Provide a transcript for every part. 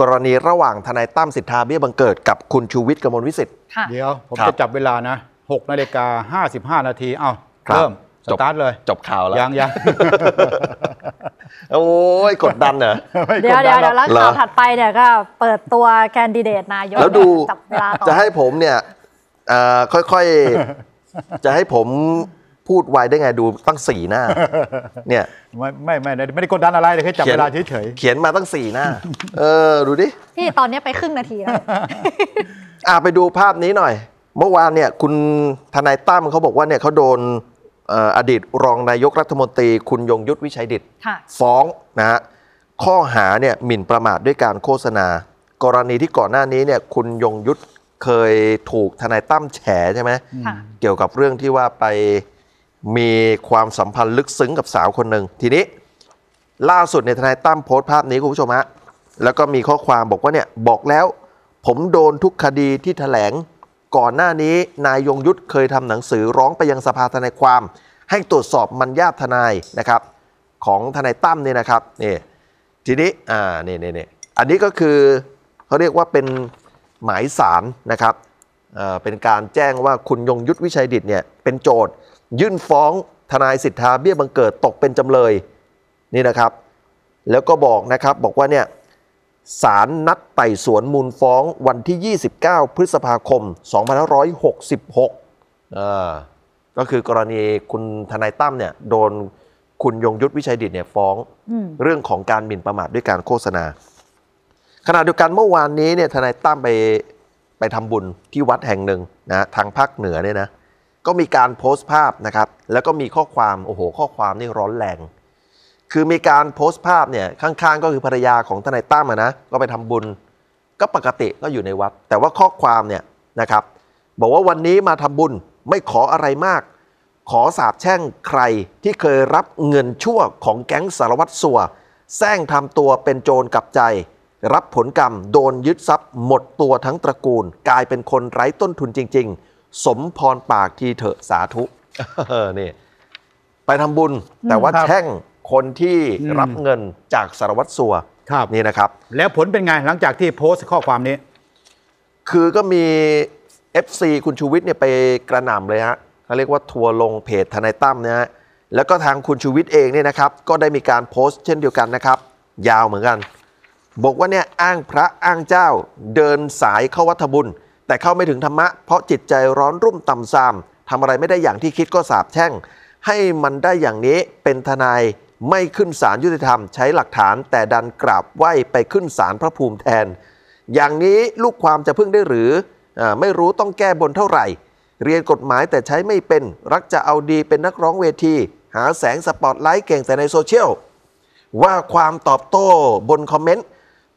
กรณีระหว่างทนายตั้มสิทธาเบี้ยบังเกิดกับคุณชูวิทย์กมลวิสิทธิ์เดี๋ยวผมจะจับเวลานะ6นาฬิกา55 นาที เอ้าเริ่มสตาร์ทเลยจบข่าวแล้ว ยังยังโอ้ยกดดันเหรอเดี๋ยวเดี๋ยวแล้วข่าวถัดไปเนี่ยก็เปิดตัวแคนดิเดตนายกแล้วดูจับเวลาจะให้ผมเนี่ยค่อยๆ จะให้ผมพูดไวได้ไงดูตั้งสี่หน้าเนี่ยไม่ไม่ ไม่ ไม่ได้กดดันอะไรเลยแค่จับเวลาเฉยๆ เขียนมาตั้งสี่หน้า เออ ดูดิ พี่ ตอนนี้ไปครึ่งนาทีแล้วอ่าไปดูภาพนี้หน่อย เมื่อวานเนี่ยคุณทนายตั้มเขาบอกว่าเนี่ยเขาโดนอดีตรองนายกรัฐมนตรีคุณยงยุทธวิชัยดิตฟ้องนะฮะข้อหาเนี่ยหมิ่นประมาทด้วยการโฆษณา กรณีที่ก่อนหน้านี้เนี่ยคุณยงยุทธเคยถูกทนายตั้มแฉใช่ไหมเกี่ยวกับเรื่องที่ว่าไปมีความสัมพันธ์ลึกซึ้งกับสาวคนหนึ่งทีนี้ ล่าสุดในทนายตั้มโพสต์ภาพนี้คุณผู้ชมฮะแล้วก็มีข้อความบอกว่าเนี่ยบอกแล้วผมโดนทุกคดีที่แถลง ก่อนหน้านี้นายยงยุทธเคยทำหนังสือร้องไปยังสภาทนายความ ให้ตรวจสอบมันญาติทนายนะครับของทนายตั้มเนี่ยนะครับนี่ ทีนี้อ่านี่นี่นี่อันนี้ก็คือเขาเรียกว่าเป็นหมายสารนะครับเป็นการแจ้งว่าคุณยงยุทธวิชัยดิตเนี่ยเป็นโจทย์ยื่นฟ้องทนายสิทธาเบี้ยบังเกิดตกเป็นจำเลยนี่นะครับ แล้วก็บอกนะครับ บอกว่าเนี่ยศาลนัดไต่สวนมูลฟ้องวันที่ 29 พฤษภาคม2566 ก็คือกรณีคุณทนายตั้มเนี่ย โดนคุณยงยุทธวิชัยดิตเนี่ยฟ้องเรื่องของการหมิ่นประมาทด้วยการโฆษณาขณะเดียวกันเมื่อวานนี้เนี่ยทนายตั้มไปไปทำบุญที่วัดแห่งหนึ่งนะทางภาคเหนือเนี่ยนะก็มีการโพสต์ภาพนะครับ แล้วก็มีข้อความโอ้โห ข้อความนี่ร้อนแรงคือมีการโพสต์ภาพเนี่ยข้างๆ ก็คือภรรยาของทนายตั้มนะก็ไปทำบุญก็ปกติก็อยู่ในวัด แต่ว่าข้อความ เนี่ยนะครับบอกว่าวันนี้มาทำบุญไม่ขออะไรมาก ขอสาบแช่งใครที่เคยรับเงินชั่วของแก๊งสารวัตรสัวแซงทำตัวเป็นโจรกับใจ รับผลกรรมโดนยึดทรัพย์ หมดตัวทั้งตระกูล กลายเป็นคนไร้ต้นทุนจริง ๆสมพรปากทีเถอะสาธุเออนี่ ไปทำบุญแต่ว่าแช่งคนที่รับเงินจากสารวัตรสัวครับนี่นะครับ แล้วผลเป็นไงหลังจากที่โพสต์ข้อความนี้ คือก็มี FC คุณชูวิทย์เนี่ยไปกระหน่ำเลยฮะเขาเรียกว่าทัวลงเพจทนายตั้มเนี่ยฮะแล้วก็ทางคุณชูวิทย์เองเนี่ยนะครับ ก็ได้มีการโพสต์เช่นเดียวกันนะครับ ยาวเหมือนกัน บอกว่าเนี่ยอ้างพระอ้างเจ้าเดินสายเข้าวัดบุญแต่เข้าไม่ถึงธรรมะเพราะจิตใจร้อนรุ่มต่ำซามทำอะไรไม่ได้อย่างที่คิดก็สาบแช่ง ให้มันได้อย่างนี้เป็นทนายไม่ขึ้นศาลยุติธรรม ใช้หลักฐานแต่ดันกราบไหวไปขึ้นศาลพระภูมิแทน อย่างนี้ลูกความจะพึ่งได้หรืออไม่รู้ต้องแก้บนเท่าไหร่ เรียนกฎหมายแต่ใช้ไม่เป็นรักจะเอาดีเป็นนักร้องเวทีหาแสงสปอตไลท์เก่งแต่ในโซเชียลว่าความตอบโต้บนคอมเมนต์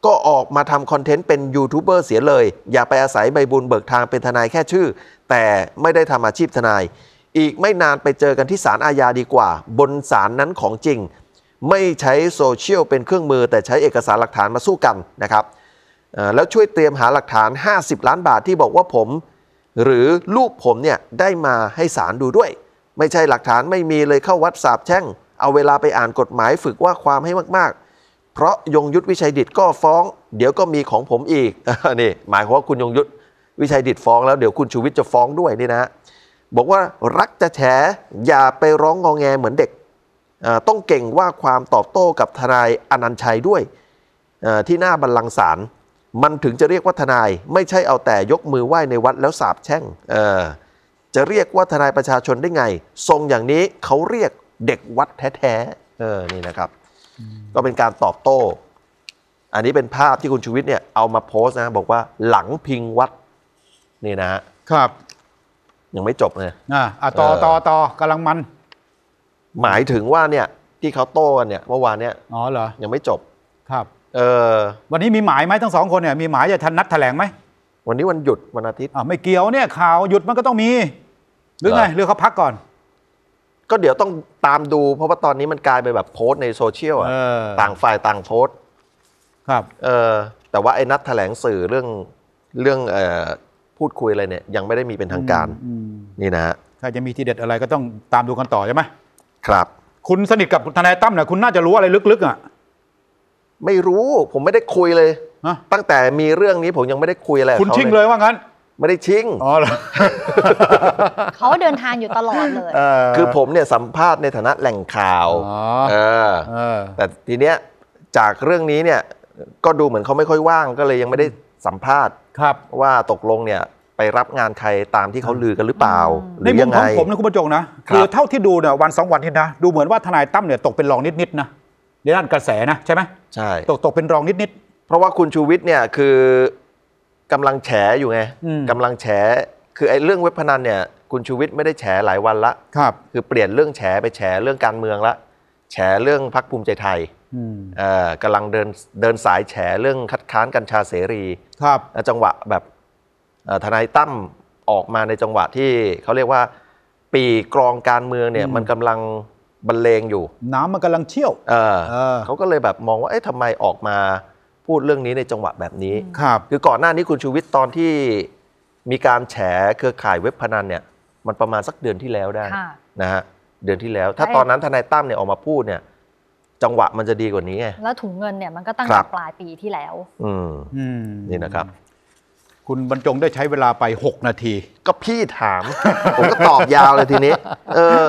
ก็ออกมาทำคอนเทนต์เป็นยูทูบเบอร์เสียเลย อย่าไปอาศัยใบบุญเบิกทางเป็นทนายแค่ชื่อ แต่ไม่ได้ทำอาชีพทนาย อีกไม่นานไปเจอกันที่ศาลอาญาดีกว่า บนศาลนั้นของจริง ไม่ใช้โซเชียลเป็นเครื่องมือแต่ใช้เอกสารหลักฐานมาสู้กันนะครับ แล้วช่วยเตรียมหาหลักฐาน 50 ล้านบาทที่บอกว่าผม หรือลูกผมเนี่ยได้มาให้ศาลดูด้วย ไม่ใช่หลักฐานไม่มีเลยเข้าวัดสาบแช่งเอาเวลาไปอ่านกฎหมายฝึกว่าความให้มากเพราะยงยุทธวิชัยดิตก็ฟ้อง เดี๋ยวก็มีของผมอีกนี่หมายความว่าคุณยงยุทธวิชัยดิตฟ้อง แล้วเดี๋ยวคุณชูวิทย์จะฟ้องด้วยนี่นะ บอกว่ารักจะแฉอย่าไปร้องงองแงเหมือนเด็กต้องเก่งว่าความตอบโต้กับทนายอนันชัยด้วย ที่หน้าบัลลังก์ศาล มันถึงจะเรียกว่าทนายไม่ใช่เอาแต่ยกมือไหว้ในวัดแล้วสาบแช่งจะเรียกว่าทนายประชาชนได้ไง ทรงอย่างนี้เขาเรียกเด็กวัดแท้ๆนี่นะครับก็เป็นการตอบโต้อันนี้เป็นภาพที่คุณชูวิทย์เนี่ยเอามาโพสต์นะบอกว่าหลังพิงวัด นี่นะฮะครับ ยังไม่จบเลยอ่าต่อต่อต่อกำลังมัน หมายถึงว่าเนี่ย ที่เขาโต้กันเนี่ยเมื่อวานเนี่ยอ๋อเหรอยังไม่จบ ครับ เออวันนี้มีหมายไหมทั้งสองคนเนี่ย มีหมายจะทันนัดแถลงไหมวันนี้วันหยุดวันอาทิตย์อ่าไม่เกี่ยวเนี่ยข่าวหยุดมันก็ต้องมี หรือไงหรือเขาพักก่อนก็เดี๋ยวต้องตามดูเพราะว่าตอนนี้มันกลายไปแบบโพสในโซเชียลอะต่างฝ่ายต่างโพสครับเออแต่ว่าไอ้นัดแถลงสื่อเรื่องเรื่องเอ่อพูดคุยอะไรเนี่ยยังไม่ได้มีเป็นทางการ นี่นะฮะถ้าจะมีทีเด็ดอะไรก็ต้องตามดูกันต่อใช่ไหมครับ คุณสนิทกับทนายตั้มเนี่ยคุณน่าจะรู้อะไรลึกๆอ่ะไม่รู้ผมไม่ได้คุยเลยะตั้งแต่มีเรื่องนี้ผมยังไม่ได้คุยอะไรคุณชิงเลยว่างั้นไม่ได้ชิงอ๋อเหรอเขาเดินทางอยู่ตลอดเลยคือผมเนี่ยสัมภาษณ์ในฐานะแหล่งข่าวแต่ทีเนี้ยจากเรื่องนี้เนี่ยก็ดูเหมือนเขาไม่ค่อยว่างก็เลยยังไม่ได้สัมภาษณ์ครับ ว่าตกลงเนี่ยไปรับงานใครตามที่เขาลือกันหรือเปล่าในมุมของผมนะคุณผู้ชมนะคือ เท่าที่ดูเนี่ยวันสองวันนี้นะดูเหมือนว่าทนายตั้มเนี่ยตกเป็นรองนิดๆนะในด้านกระแสนะใช่ไหมใช่ ตกตกเป็นรองนิดๆเพราะว่าคุณชูวิทย์เนี่ยคือกำลังแฉอยู่ไงกำกำลังแฉคือไอ้เรื่องเว็บพนันเนี่ย คุณชูวิทย์ไม่ได้แฉหลายวันละ ครับ คือเปลี่ยนเรื่องแฉไปแฉเรื่องการเมืองละแฉเรื่องพักภูมิใจไทยเอ่อกำลังเดินเดินสายแฉเรื่องคัดค้านกัญชาเสรีครับจังหวะแบบทนายตั้มออกมาในจังหวะที่เขาเรียกว่าปีกรองการเมืองเนี่ย มันกำลังบรรเลงอยู่ น้ำมันกำลังเชี่ยวเเออเขาก็เลยแบบมองว่าเอ๊ะทำไมออกมาพูดเรื่องนี้ในจังหวะแบบนี้ ครับ คือก่อนหน้านี้คุณชูวิทย์ตอนที่มีการแฉเครือข่ายเว็บพนันเนี่ย มันประมาณสักเดือนที่แล้วได้ค่ะนะฮะ เดือนที่แล้ว ถ้าตอนนั้นทนายตั้มเนี่ยออกมาพูดเนี่ย จังหวะมันจะดีกว่านี้ไงแล้วถุงเงินเนี่ยมันก็ตั้งแต่ปลายปีที่แล้ว อืม อืม นี่นะครับ คุณบรรจงได้ใช้เวลาไป6นาที ก็พี่ถาม ผมก็ตอบยาวเลยทีนี้ เออ